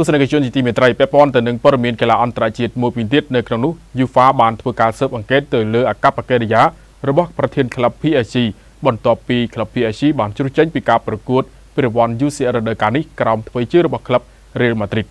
ទស្សនិកជនជាទីមេត្រីពាក់ព័ន្ធទៅនឹងព័ត៌មានកីឡាអន្តរជាតិមួយពីទៀតនៅក្នុងនោះ UEFA បានធ្វើការស៊ើបអង្កេតទៅលើអកប្បកិរិយារបស់ប្រធានក្លឹប PSG បន្ទាប់ពីក្លឹប PSG បានជ្រុះចេញពីការប្រកួតពានរង្វាន់ UCL រដូវកាលនេះក្រោមធ្វើជារបស់ក្លឹប Real Madrid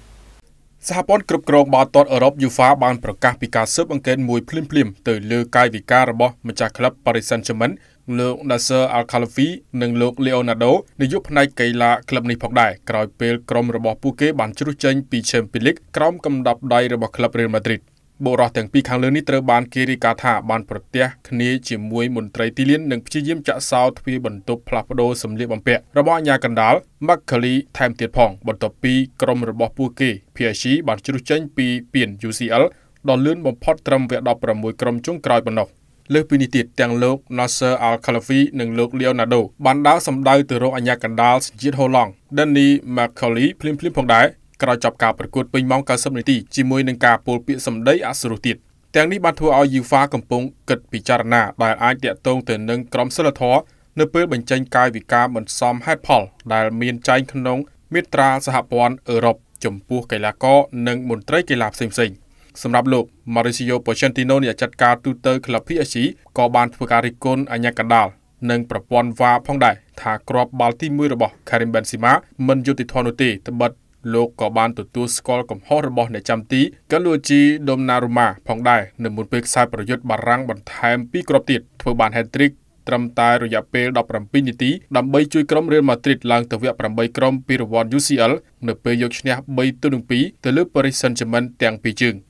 សហព័ន្ធគ្រប់គ្រងបាល់ទាត់អឺរ៉ុប UEFA បានប្រកាសពីការស៊ើបអង្កេតមួយភ្លាមៗទៅលើកាយវិការរបស់ម្ចាស់ក្លឹប Paris Saint-Germain លោក Nasser Al-Khalafi និងលោក Leonardo នាយកផ្នែកកីឡាក្លឹបនេះផងដែរក្រោយពេលក្រុមរបស់ពួកគេបានជ្រុះចេញពី Champions League ក្រោមកំដាប់ដៃរបស់ក្លឹប Real Madrid បុរសទាំងពីរខាងលើនេះត្រូវបានគេរាយការណ៍ថាបានប្រទះគ្នាជាមួយមន្ត្រីទីលាននិងព្យាយាមចាក់សោទ្វារបន្ទប់ផ្លាស់ប្ដូរសម្លៀកបំពាក់របស់អាជ្ញាកណ្ដាល Macaulay ថែមទៀតផងបន្ទាប់ពីក្រុមរបស់ពួកគេ PSG បានជ្រុះចេញពីពាន UCL ដល់លឿនបំផុតត្រឹមវគ្គ16ក្រុមចុងក្រោយប៉ុណ្ណោះ។លើសពីនេះទៀតទាំងលោក Nasser Al-Khelaifi និងលោក Leonardo បានដើរសម្ដៅទៅរកអាញាកណ្ដាលសញ្ជាតិហូឡង់ Danny McCauley ភ្លាមៗផងដែរក្រោយចប់ការប្រកួតពេញម៉ោង90នាទីជាមួយនឹងការពោលពាក្យសម្ដីអសុរោះទៀតទាំងនេះបានធ្វើឲ្យ UEFA កំពុងគិតពិចារណាដែលអាចតាក់ទងទៅនឹងក្រមសីលធម៌នៅពេលបញ្ចេញកាយវិការមិនសមហេតុផល ដែលមានចែងក្នុងមាត្រាសហព័ន្ធអឺរ៉ុបចំពោះកីឡាករនិងមន្ត្រីកីឡាផ្សេងៗ។សម្រាប់លោក Mauricio Pochettino អ្នកចាត់ការទូតទៅក្លឹប PSG ក៏បានធ្វើការរិះគន់អញ្ញាកណ្ដាលនិងប្រព័ន្ធ VAR ផងដែរថាក្របបាល់ទី1របស់ Karim Benzema មិនយុត្តិធម៌នោះទេត្បិតលោកក៏បានទទួលស្គាល់កំហុសរបស់អ្នកចាំទី Gianluigi Donnarumma ផងដែរនៅមុនពេលខ្សែប្រយុទ្ធបារាំងបន្ថែម2គ្រាប់ទៀតធ្វើបាន hat-trick ត្រឹមតែរយៈពេល17នាទីដើម្បីជួយក្រុម Real Madrid ឡើងទៅវគ្គ8ក្រុមពីរង្វាន់ UCL នៅពេលយកឈ្នះ3ទៅ2ទៅលើ Paris Saint-Germain ទាំងពីរជើង។